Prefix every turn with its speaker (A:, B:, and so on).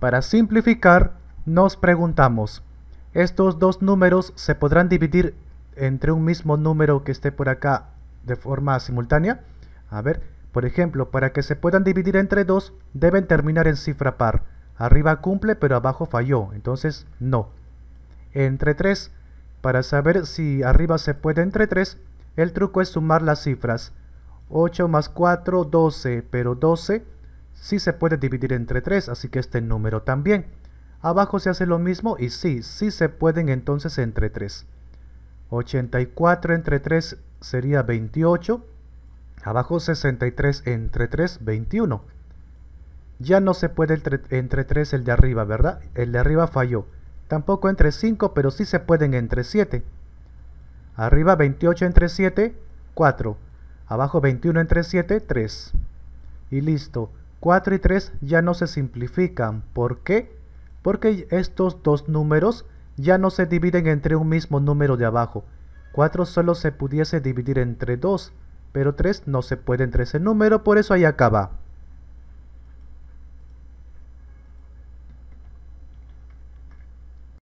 A: Para simplificar, nos preguntamos, ¿estos dos números se podrán dividir entre un mismo número que esté por acá de forma simultánea? A ver, por ejemplo, para que se puedan dividir entre dos, deben terminar en cifra par. Arriba cumple, pero abajo falló, entonces no. Entre 3, para saber si arriba se puede entre 3, el truco es sumar las cifras. 8 más 4, 12, pero 12 sí se puede dividir entre 3, así que este número también. Abajo se hace lo mismo y sí, sí se pueden entonces entre 3. 84 entre 3 sería 28. Abajo 63 entre 3, 21. Ya no se puede entre, 3 el de arriba, ¿verdad? El de arriba falló. Tampoco entre 5, pero sí se pueden entre 7. Arriba 28 entre 7, 4. Abajo 21 entre 7, 3. Y listo. 4 y 3 ya no se simplifican. ¿Por qué? Porque estos dos números ya no se dividen entre un mismo número de abajo. 4 solo se pudiese dividir entre 2, pero 3 no se puede entre ese número, por eso ahí acaba.